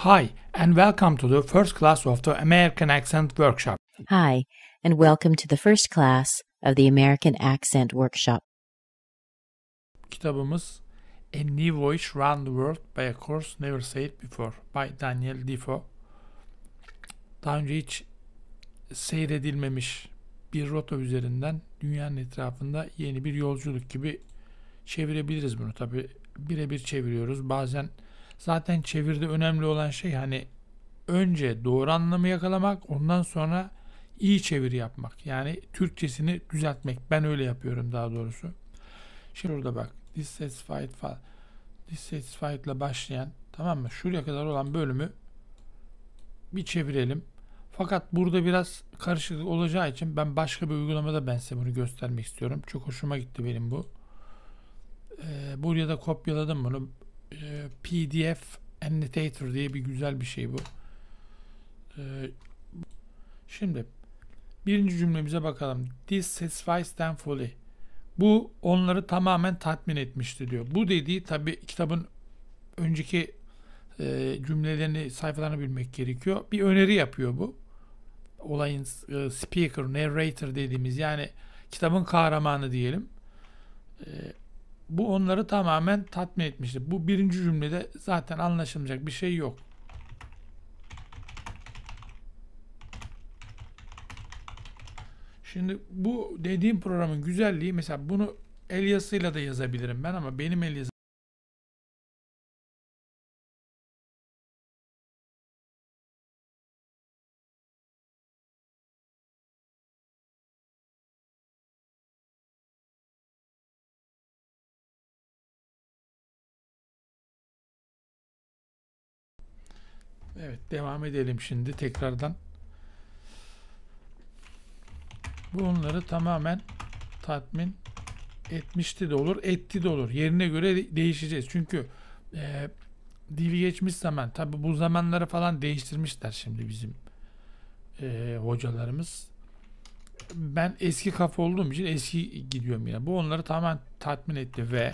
Hi, and welcome to the first class of the American Accent Workshop. Hi, and welcome to the first class of the American Accent Workshop. Kitabımız A New Voice Round the World by a Course Never Said Before by Daniel Defoe. Daha önce hiç seyredilmemiş bir rota üzerinden dünyanın etrafında yeni bir yolculuk gibi çevirebiliriz bunu. Tabi birebir çeviriyoruz. Bazen Zaten çevirde önemli olan şey hani önce doğru anlamı yakalamak ondan sonra iyi çeviri yapmak. Yani Türkçesini düzeltmek. Ben öyle yapıyorum daha doğrusu. Şimdi burada bak. Dissatisfied falan. Dissatisfied ile başlayan tamam mı? Şuraya kadar olan bölümü bir çevirelim. Fakat burada biraz karışıklık olacağı için ben başka bir uygulamada ben size bunu göstermek istiyorum. Çok hoşuma gitti benim bu. Ee, buraya da kopyaladım bunu. Ee, PDF Annotator diye bir güzel bir şey bu. Ee, şimdi birinci cümlemize bakalım. This satisfies them fully. Bu onları tamamen tatmin etmişti diyor. Bu dediği tabi kitabın önceki e, cümlelerini sayfalarını bilmek gerekiyor. Bir öneri yapıyor bu. Olayın e, speaker, narrator dediğimiz yani kitabın kahramanı diyelim. Bu onları tamamen tatmin etmişti. Bu birinci cümlede zaten anlaşılacak bir şey yok. Şimdi bu dediğim programın güzelliği mesela bunu el yazısıyla da yazabilirim ben ama benim el yazım Evet devam edelim şimdi tekrardan. Bu onları tamamen tatmin etmişti de olur, etti de olur. Yerine göre değişeceğiz. Çünkü e, dili geçmiş zaman, tabi bu zamanları falan değiştirmişler şimdi bizim e, hocalarımız. Ben eski kafa olduğum için eski gidiyorum yine. Bu onları tamamen tatmin etti ve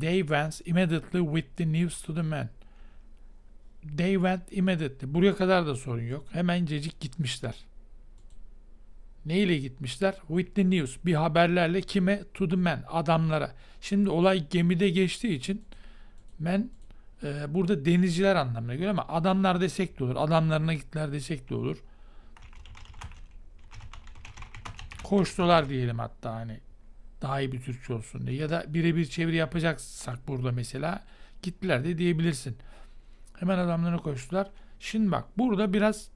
they went immediately with the news to the man. They went immediately. Buraya kadar da sorun yok. Hemen cecik gitmişler. Neyle gitmişler? With the news. Bir haberlerle kime? To the men. Adamlara. Şimdi olay gemide geçtiği için men e, burada denizciler anlamına göre ama adamlar desek de olur. Adamlarına gittiler desek de olur. Koştular diyelim hatta hani daha iyi bir Türkçe olsun diye. Ya da birebir çeviri yapacaksak burada mesela gittiler de diyebilirsin. Hemen adamlarına koştular. Şimdi bak burada biraz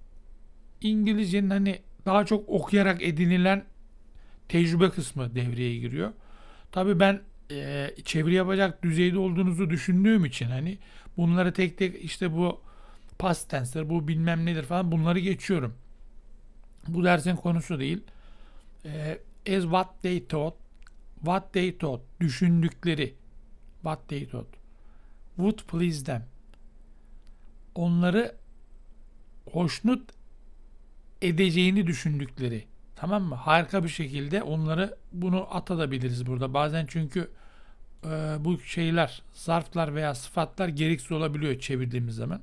İngilizcenin hani daha çok okuyarak edinilen tecrübe kısmı devreye giriyor. Tabii ben e, çeviri yapacak düzeyde olduğunuzu düşündüğüm için hani bunları tek tek işte bu past tense'dir, bu bilmem nedir falan bunları geçiyorum. Bu dersin konusu değil. E, as what they thought, what they thought, düşündükleri, what they thought. would please them, onları hoşnut edeceğini düşündükleri tamam mı? Harika bir şekilde onları bunu atadabiliriz burada. Bazen çünkü e, bu şeyler zarflar veya sıfatlar gereksiz olabiliyor çevirdiğimiz zaman.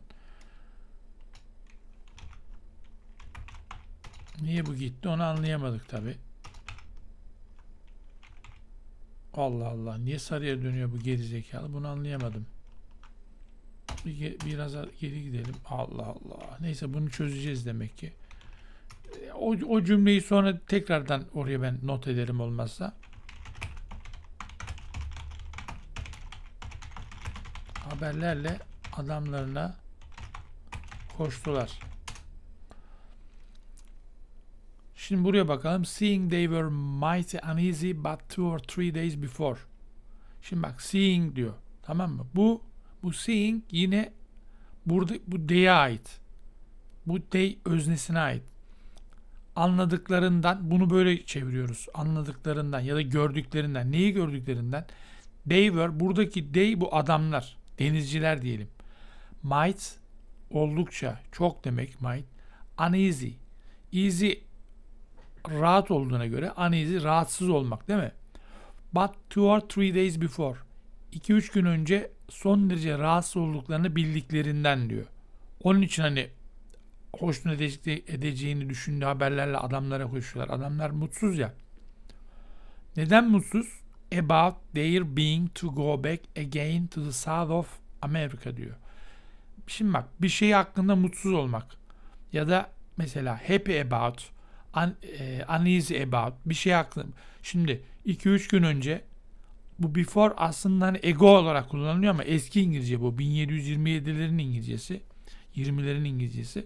Niye bu gitti onu anlayamadık tabi. Allah Allah niye sarıya dönüyor bu gerizekalı bunu anlayamadım biraz geri gidelim. Allah Allah. Neyse bunu çözeceğiz demek ki. O, o cümleyi sonra tekrardan oraya ben not ederim olmazsa. Haberlerle adamlarına koştular. Şimdi buraya bakalım. Seeing they were mighty uneasy but two or three days before. Şimdi bak seeing diyor. Tamam mı? Bu bu seeing yine burada bu deye ait. Bu dey öznesine ait. Anladıklarından bunu böyle çeviriyoruz. Anladıklarından ya da gördüklerinden. Neyi gördüklerinden? They were buradaki they bu adamlar. Denizciler diyelim. Might oldukça çok demek might. Uneasy. Easy rahat olduğuna göre uneasy rahatsız olmak değil mi? But two or three days before. 2-3 gün önce son derece rahatsız olduklarını bildiklerinden diyor. Onun için hani hoşnut edeceğini düşündüğü haberlerle adamlara koşuyorlar. Adamlar mutsuz ya. Neden mutsuz? About their being to go back again to the South of America diyor. Şimdi bak bir şey hakkında mutsuz olmak ya da mesela happy about, un, e, uneasy about bir şey hakkında. Şimdi 2-3 gün önce bu before aslında hani ego olarak kullanılıyor ama eski İngilizce bu. 1727'lerin İngilizcesi. 20'lerin İngilizcesi.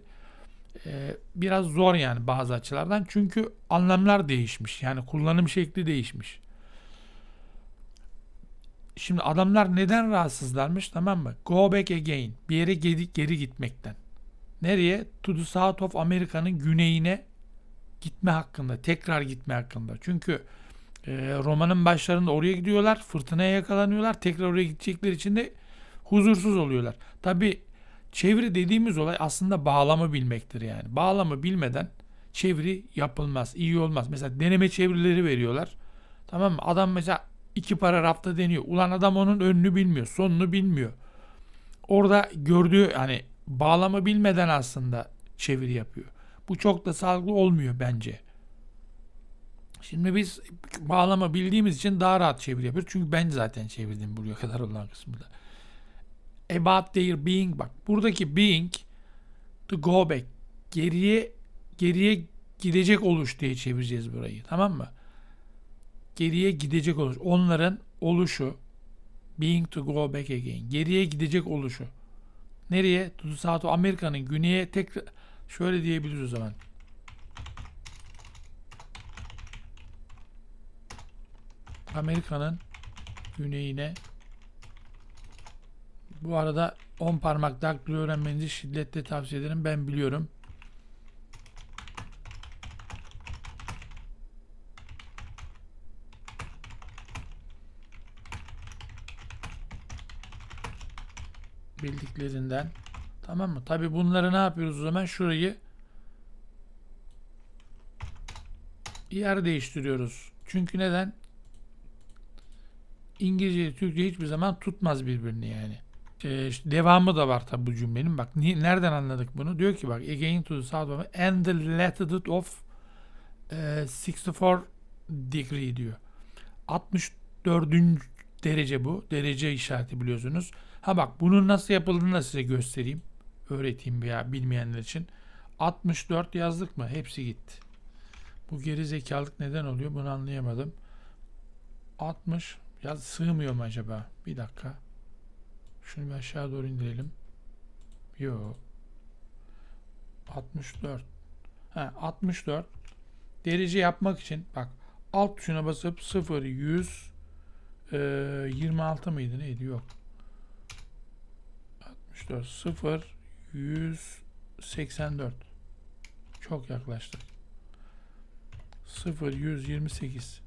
Ee, biraz zor yani bazı açılardan. Çünkü anlamlar değişmiş. Yani kullanım şekli değişmiş. Şimdi adamlar neden rahatsızlarmış tamam mı? Go back again. Bir yere geri, geri gitmekten. Nereye? To the south of America'nın güneyine gitme hakkında. Tekrar gitme hakkında. Çünkü e, romanın başlarında oraya gidiyorlar. Fırtınaya yakalanıyorlar. Tekrar oraya gidecekler için de huzursuz oluyorlar. Tabi çeviri dediğimiz olay aslında bağlamı bilmektir yani. Bağlamı bilmeden çeviri yapılmaz. iyi olmaz. Mesela deneme çevirileri veriyorlar. Tamam mı? Adam mesela iki paragrafta deniyor. Ulan adam onun önünü bilmiyor. Sonunu bilmiyor. Orada gördüğü hani bağlamı bilmeden aslında çeviri yapıyor. Bu çok da sağlıklı olmuyor bence. Şimdi biz bağlama bildiğimiz için daha rahat çeviri yapıyoruz. Çünkü ben zaten çevirdim buraya kadar olan kısmı da. About their being bak. Buradaki being to go back. Geriye geriye gidecek oluş diye çevireceğiz burayı. Tamam mı? Geriye gidecek oluş. Onların oluşu being to go back again. Geriye gidecek oluşu. Nereye? To Amerika'nın güneye tekrar şöyle diyebiliriz o zaman. Amerika'nın güneyine bu arada 10 parmak daktilo öğrenmenizi şiddetle tavsiye ederim. Ben biliyorum. Bildiklerinden. Tamam mı? Tabi bunları ne yapıyoruz o zaman? Şurayı yer değiştiriyoruz. Çünkü neden? İngilizce Türkçe hiçbir zaman tutmaz birbirini yani. Ee, işte devamı da var tabi bu cümlenin. Bak niye, nereden anladık bunu? Diyor ki bak again to the south of and the latitude of e, 64 degree diyor. 64. derece bu. Derece işareti biliyorsunuz. Ha bak bunun nasıl yapıldığını da size göstereyim. Öğreteyim veya bilmeyenler için. 64 yazdık mı? Hepsi gitti. Bu geri zekalık neden oluyor? Bunu anlayamadım. 60 ya sığmıyor mu acaba? Bir dakika. Şunu bir aşağı doğru indirelim. Yo. 64. Ha, 64. Derece yapmak için bak alt tuşuna basıp 0 100 e, 26 mıydı neydi yok. 64 0 184. Çok yaklaştık. 0 128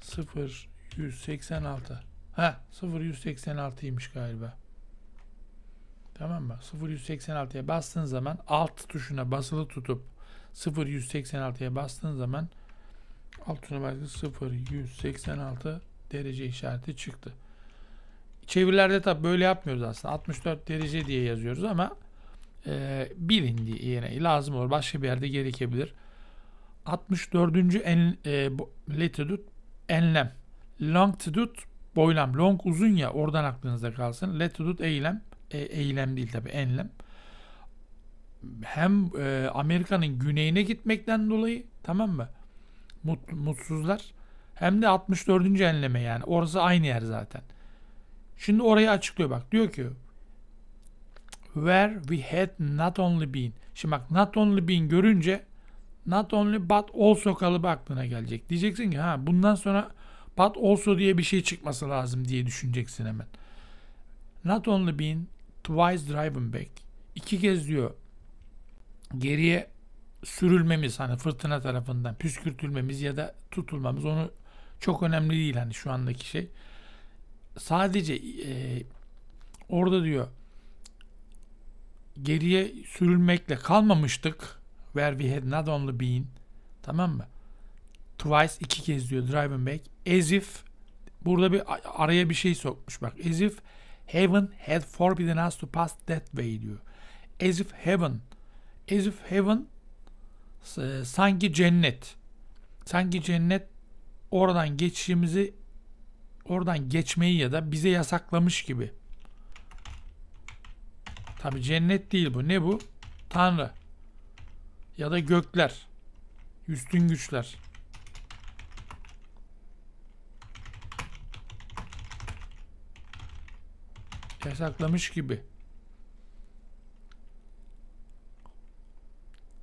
0 186. Ha 0186'ymış galiba. Tamam mı? 0186'ya bastığın zaman alt tuşuna basılı tutup 0186'ya bastığın zaman alt tuşuna basılı 0186 derece işareti çıktı. Çevirilerde tabi böyle yapmıyoruz aslında. 64 derece diye yazıyoruz ama e, bilin diye yine lazım olur. Başka bir yerde gerekebilir. 64. En, e, bu, latitude enlem. Longitude boylam. Long uzun ya oradan aklınızda kalsın. Latitude eylem. E, eylem değil tabi enlem. Hem e, Amerika'nın güneyine gitmekten dolayı tamam mı? Mut, mutsuzlar. Hem de 64. enleme yani. Orası aynı yer zaten. Şimdi orayı açıklıyor bak. Diyor ki where we had not only been. Şimdi bak not only been görünce not only but also kalıbı aklına gelecek. Diyeceksin ki ha bundan sonra but also diye bir şey çıkması lazım diye düşüneceksin hemen. Not only been twice driven back. İki kez diyor geriye sürülmemiz hani fırtına tarafından püskürtülmemiz ya da tutulmamız onu çok önemli değil hani şu andaki şey. Sadece e, orada diyor geriye sürülmekle kalmamıştık. Where we had not only been tamam mı? Twice iki kez diyor driving back Ezif burada bir araya bir şey sokmuş bak. Ezif heaven had forbidden us to pass that way diyor. As if heaven as if heaven sanki cennet sanki cennet oradan geçişimizi oradan geçmeyi ya da bize yasaklamış gibi. Tabi cennet değil bu. Ne bu? Tanrı. Ya da gökler. Üstün güçler. yasaklamış gibi.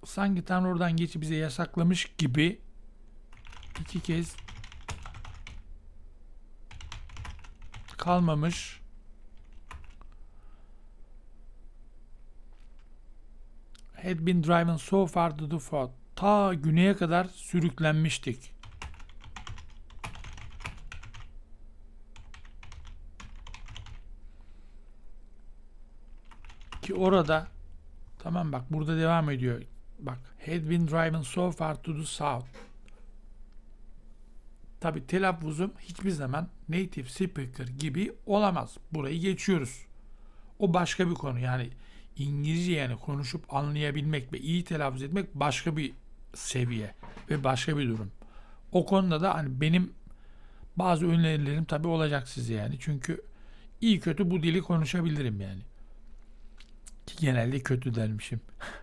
Sanki Tanrı oradan geçip bize yasaklamış gibi iki kez kalmamış. Had been driven so far to the fort. Ta güneye kadar sürüklenmiştik. orada tamam bak burada devam ediyor. Bak had been driving so far to the south. Tabi telaffuzum hiçbir zaman native speaker gibi olamaz. Burayı geçiyoruz. O başka bir konu yani İngilizce yani konuşup anlayabilmek ve iyi telaffuz etmek başka bir seviye ve başka bir durum. O konuda da hani benim bazı önerilerim tabi olacak size yani. Çünkü iyi kötü bu dili konuşabilirim yani. Ki genelde kötü dermişim.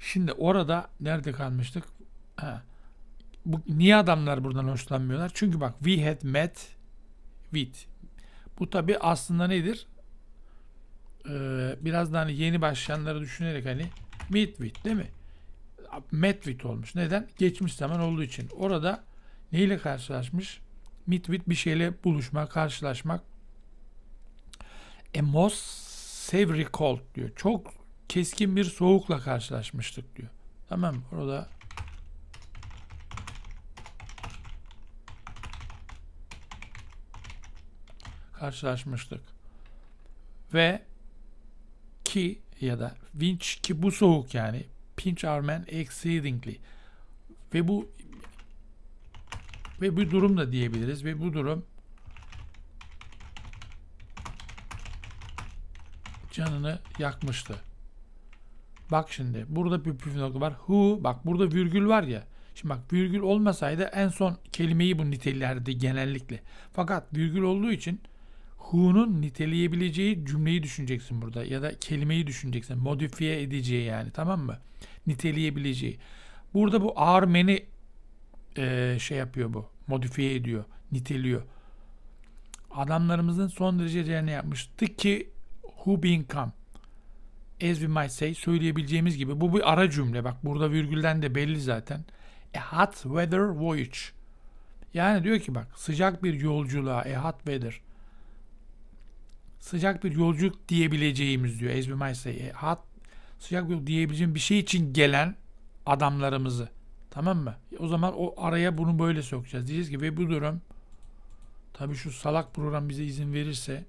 Şimdi orada nerede kalmıştık? Ha. Bu, niye adamlar buradan hoşlanmıyorlar? Çünkü bak we had met with. Bu tabi aslında nedir? Ee, biraz daha hani yeni başlayanları düşünerek hani meet with değil mi? Met with olmuş. Neden? Geçmiş zaman olduğu için. Orada neyle karşılaşmış? Meet with bir şeyle buluşma, karşılaşmak. A most Sevri cold diyor. Çok keskin bir soğukla karşılaşmıştık diyor. Tamam orada karşılaşmıştık. Ve ki ya da winch ki bu soğuk yani pinch our men exceedingly ve bu ve bu durum da diyebiliriz ve bu durum canını yakmıştı. Bak şimdi burada bir püf nokta var. Hu, bak burada virgül var ya. Şimdi bak virgül olmasaydı en son kelimeyi bu nitelerdi genellikle. Fakat virgül olduğu için Hu'nun niteleyebileceği cümleyi düşüneceksin burada ya da kelimeyi düşüneceksin. Modifiye edeceği yani tamam mı? Niteleyebileceği. Burada bu Armeni e, şey yapıyor bu. Modifiye ediyor, niteliyor. Adamlarımızın son derece yani yapmıştı ki who come? as we might say söyleyebileceğimiz gibi bu bir ara cümle bak burada virgülden de belli zaten a hot weather voyage yani diyor ki bak sıcak bir yolculuğa a hot weather sıcak bir yolculuk diyebileceğimiz diyor as we might say a hot sıcak bir diyebileceğim bir şey için gelen adamlarımızı tamam mı? O zaman o araya bunu böyle sokacağız. Diyeceğiz ki ve bu durum tabii şu salak program bize izin verirse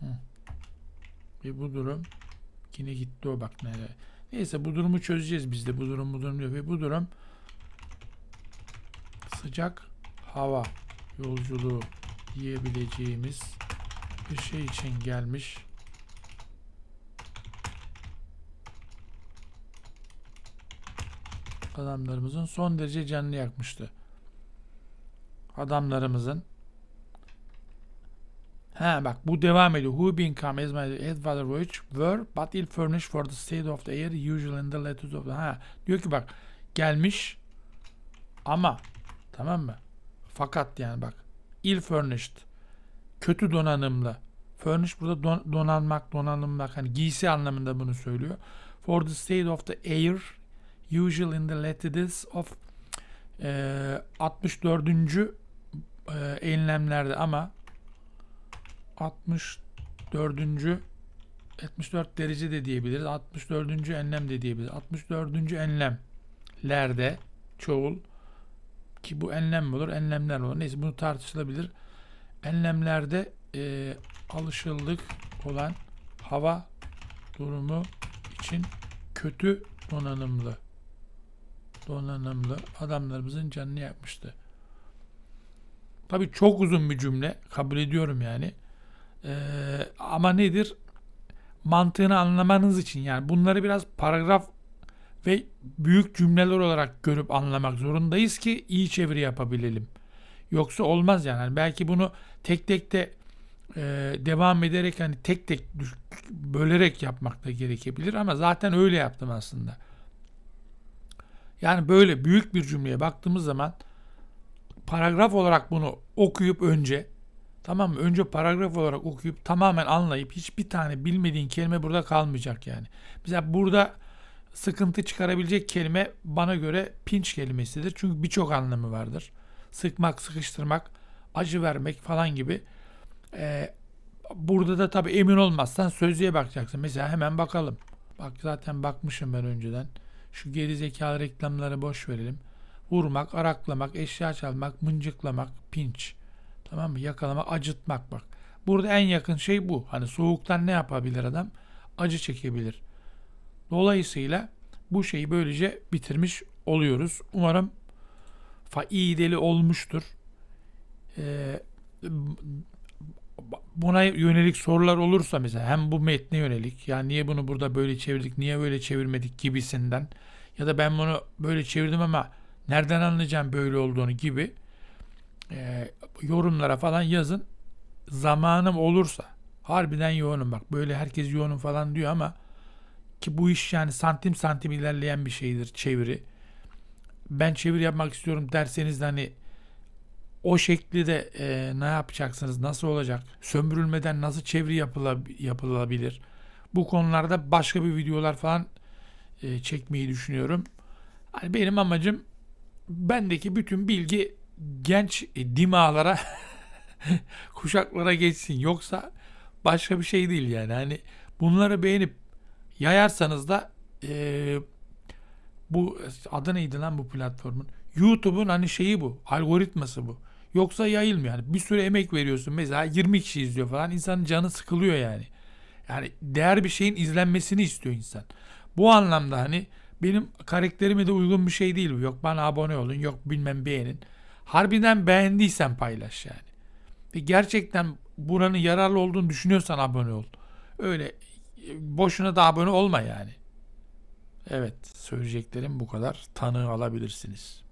Hı. Ve bu durum yine gitti o bak nereye. Neyse bu durumu çözeceğiz biz de. Bu durum bu durum diyor. Ve bu durum sıcak hava yolculuğu diyebileceğimiz bir şey için gelmiş. Adamlarımızın son derece canını yakmıştı. Adamlarımızın Ha bak bu devam ediyor. Who become as my father which were but ill furnished for the state of the air usual in the latitude of the... Ha diyor ki bak gelmiş ama tamam mı? Fakat yani bak ill furnished kötü donanımlı furnished burada don, donanmak donanımlak hani giysi anlamında bunu söylüyor. For the state of the air usual in the latitudes of e, 64. E, enlemlerde ama 64. 64 derece de diyebiliriz. 64. enlem de diyebiliriz. 64. enlemlerde çoğul ki bu enlem olur? Enlemler olur. Neyse bunu tartışılabilir. Enlemlerde e, alışıldık olan hava durumu için kötü donanımlı donanımlı adamlarımızın canını yapmıştı. Tabii çok uzun bir cümle kabul ediyorum yani. Ee, ama nedir? Mantığını anlamanız için yani bunları biraz paragraf ve büyük cümleler olarak görüp anlamak zorundayız ki iyi çeviri yapabilelim. Yoksa olmaz yani. yani belki bunu tek tek de e, devam ederek hani tek tek bölerek yapmak da gerekebilir ama zaten öyle yaptım aslında. Yani böyle büyük bir cümleye baktığımız zaman paragraf olarak bunu okuyup önce Tamam mı? Önce paragraf olarak okuyup tamamen anlayıp hiçbir tane bilmediğin kelime burada kalmayacak yani. Mesela burada sıkıntı çıkarabilecek kelime bana göre pinç kelimesidir. Çünkü birçok anlamı vardır. Sıkmak, sıkıştırmak, acı vermek falan gibi. Ee, burada da tabii emin olmazsan sözlüğe bakacaksın. Mesela hemen bakalım. Bak zaten bakmışım ben önceden. Şu geri zekalı reklamları boş verelim. Vurmak, araklamak, eşya çalmak, mıncıklamak, pinç. Tamam mı? Yakalama, acıtmak bak. Burada en yakın şey bu. Hani soğuktan ne yapabilir adam? Acı çekebilir. Dolayısıyla bu şeyi böylece bitirmiş oluyoruz. Umarım faideli olmuştur. Ee, buna yönelik sorular olursa mesela hem bu metne yönelik ya niye bunu burada böyle çevirdik niye böyle çevirmedik gibisinden ya da ben bunu böyle çevirdim ama nereden anlayacağım böyle olduğunu gibi e, yorumlara falan yazın. Zamanım olursa harbiden yoğunum bak böyle herkes yoğunum falan diyor ama ki bu iş yani santim santim ilerleyen bir şeydir çeviri. Ben çeviri yapmak istiyorum derseniz de hani o şekilde e, ne yapacaksınız, nasıl olacak, sömürülmeden nasıl çeviri yapılab- yapılabilir. Bu konularda başka bir videolar falan e, çekmeyi düşünüyorum. Hani benim amacım bendeki bütün bilgi genç e, dimağlara kuşaklara geçsin. Yoksa başka bir şey değil yani. Hani bunları beğenip yayarsanız da e, bu adı neydi lan bu platformun? YouTube'un hani şeyi bu. Algoritması bu. Yoksa yayılmıyor. Yani bir sürü emek veriyorsun. Mesela 20 kişi izliyor falan. İnsanın canı sıkılıyor yani. Yani değer bir şeyin izlenmesini istiyor insan. Bu anlamda hani benim karakterime de uygun bir şey değil bu. Yok bana abone olun, yok bilmem beğenin. Harbiden beğendiysen paylaş yani. Ve gerçekten buranın yararlı olduğunu düşünüyorsan abone ol. Öyle e, boşuna da abone olma yani. Evet söyleyeceklerim bu kadar. Tanığı alabilirsiniz.